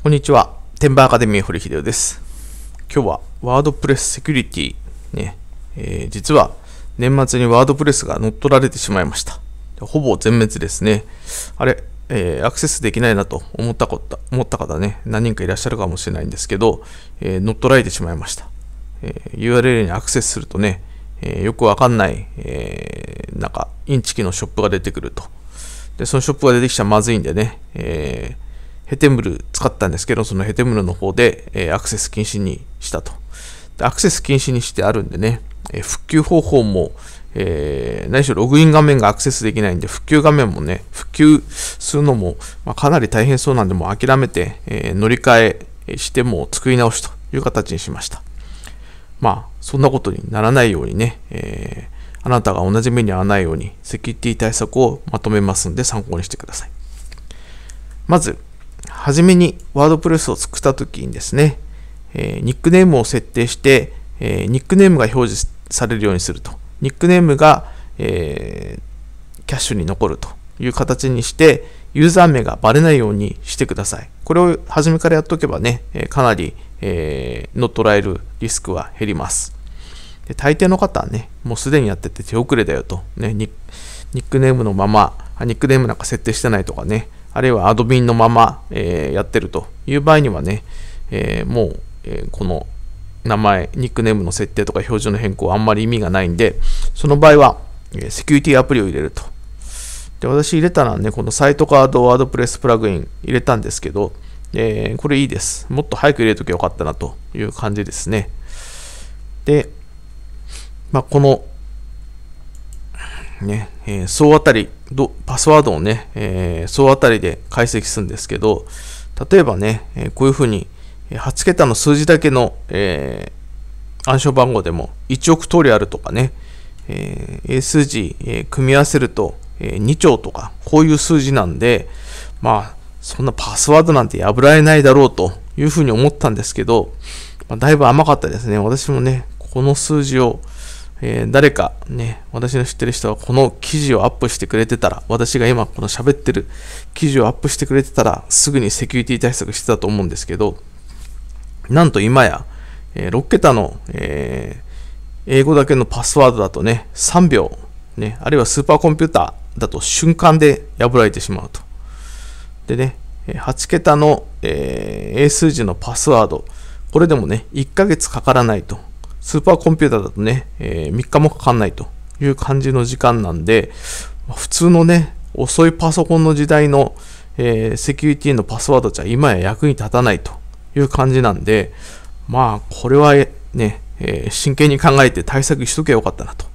こんにちは。テンバーアカデミー堀秀夫です。今日はワードプレスセキュリティ、ねえー、実は年末にワードプレスが乗っ取られてしまいました。ほぼ全滅ですね。あれ、えー、アクセスできないなと思ったこと思った方ね、何人かいらっしゃるかもしれないんですけど、えー、乗っ取られてしまいました。え URL にアクセスするとね、えよくわかんない、えなんかインチキのショップが出てくると。で、そのショップが出てきちゃまずいんでね、えーヘテムル使ったんですけど、そのヘテムルの方で、えー、アクセス禁止にしたとで。アクセス禁止にしてあるんでね、えー、復旧方法も、えー、何しろログイン画面がアクセスできないんで、復旧画面もね、復旧するのも、まあ、かなり大変そうなんで、もう諦めて、えー、乗り換えしても作り直しという形にしました。まあ、そんなことにならないようにね、えー、あなたが同じ目に遭わないように、セキュリティ対策をまとめますんで参考にしてください。まず、初めにワードプレスを作った時にですね、えー、ニックネームを設定して、えー、ニックネームが表示されるようにすると。ニックネームが、えー、キャッシュに残るという形にして、ユーザー名がバレないようにしてください。これを初めからやっとけばね、かなり、えー、乗っ取られるリスクは減ります。で大抵の方はね、もうすでにやってて手遅れだよと、ねニ、ニックネームのまま、ニックネームなんか設定してないとかね、あるいはアドミンのまま、えー、やってるという場合にはね、えもう、えこの名前、ニックネームの設定とか表準の変更あんまり意味がないんで、その場合は、えセキュリティアプリを入れると。で、私入れたのはね、このサイトカードワードプレスプラグイン入れたんですけど、えこれいいです。もっと早く入れときゃよかったなという感じですね。で、まこのね、えー、総当たり、パスワードをね、えー、総当たりで解析するんですけど、例えばね、えこういうふうに、8桁の数字だけの、え暗証番号でも1億通りあるとかね、え数字、え組み合わせると、え2兆とか、こういう数字なんで、まあ、そんなパスワードなんて破られないだろうというふうに思ったんですけど、まあ、だいぶ甘かったですね。私もね、この数字を、えー、誰かね、私の知ってる人はこの記事をアップしてくれてたら、私が今この喋ってる記事をアップしてくれてたら、すぐにセキュリティ対策してたと思うんですけど、なんと今や、えー、6桁の、えー、英語だけのパスワードだとね、3秒、ね、あるいはスーパーコンピューターだと瞬間で破られてしまうと。でね、8桁の、えー、英数字のパスワード、これでもね、1ヶ月かからないと。スーパーコンピューターだとね、えー、3日もかかんないという感じの時間なんで、普通のね、遅いパソコンの時代の、えー、セキュリティのパスワードじゃ今や役に立たないという感じなんで、まあ、これはね、えー、真剣に考えて対策しとけばよかったなと。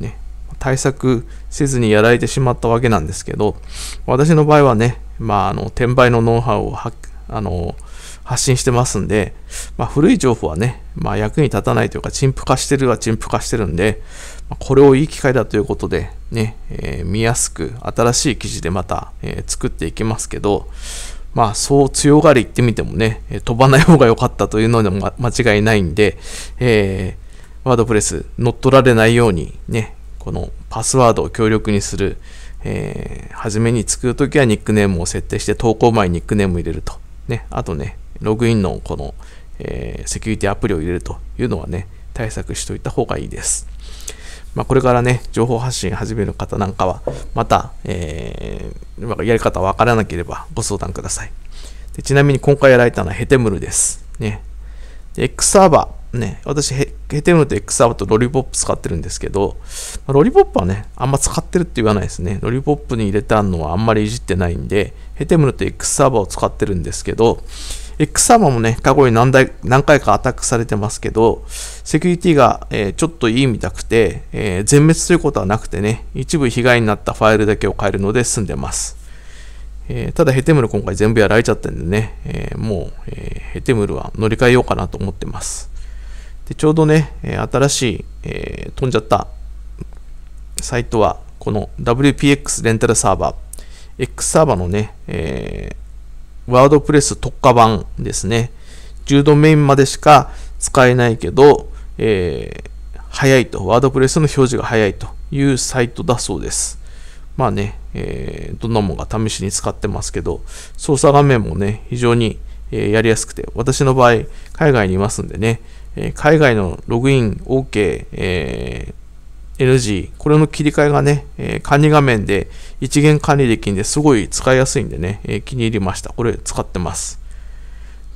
ね、対策せずにやられてしまったわけなんですけど、私の場合はね、まあ、あの、転売のノウハウをは、あの、発信してますんで、まあ、古い情報はね、まあ、役に立たないというか、陳腐化してるは陳腐化してるんで、まこれをいい機会だということで、ね、えー、見やすく新しい記事でまた、えー、作っていきますけど、まあそう強がり言ってみてもね、飛ばない方が良かったというのでも間違いないんで、えー、ワードプレス乗っ取られないようにね、このパスワードを強力にする、えー、初めに作るときはニックネームを設定して投稿前にニックネームを入れると。ね、あとね、ログインのこの、えー、セキュリティアプリを入れるというのはね、対策しておいた方がいいです。まあ、これからね、情報発信始める方なんかは、また、えー、やり方わからなければご相談ください。でちなみに今回やられたのはヘテムルです。ね。で X サーバね、私ヘ、ヘテムと X アブとロリポップ使ってるんですけど、ロリポップはね、あんま使ってるって言わないですね。ロリポップに入れたのはあんまりいじってないんで、ヘテムルと X サーバーを使ってるんですけど、X サーバーもね、過去に何台何回かアタックされてますけど、セキュリティが、えー、ちょっといいみたくて、えー、全滅ということはなくてね、一部被害になったファイルだけを変えるので済んでます。えー、ただヘテムル今回全部やられちゃったんでね、えもう、えヘテムルは乗り換えようかなと思ってます。で、ちょうどね、新しい、えー、飛んじゃったサイトは、この WPX レンタルサーバー、X サーバーのね、えー、ワードプレス特化版ですね。10ドメインまでしか使えないけど、えー、早いと、ワードプレスの表示が早いというサイトだそうです。まあね、えー、どんなもんが試しに使ってますけど、操作画面もね、非常に、えやりやすくて、私の場合、海外にいますんでね、え海外のログイン OK、えー、NG、これの切り替えがね、え管理画面で一元管理できるんですごい使いやすいんでね、え気に入りました。これ使ってます。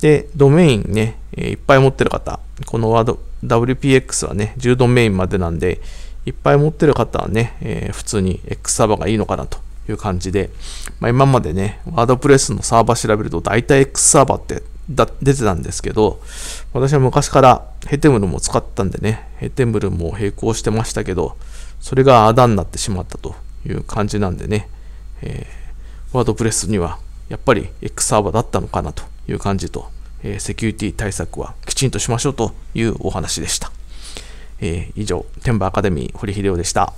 で、ドメインね、えいっぱい持ってる方、このワード WPX はね、10ドメインまでなんで、いっぱい持ってる方はね、え普通に X サーバーがいいのかなという感じで、まあ、今までね、ワードプレスのサーバー調べると大体 X サーバーってだ出てたんですけど、私は昔からヘテムルも使ったんでね、ヘテムルも並行してましたけど、それがあだになってしまったという感じなんでね、えー、ワードプレスにはやっぱり X サーバーだったのかなという感じと、えー、セキュリティ対策はきちんとしましょうというお話でした。えー、以上、天馬アカデミー堀秀夫でした。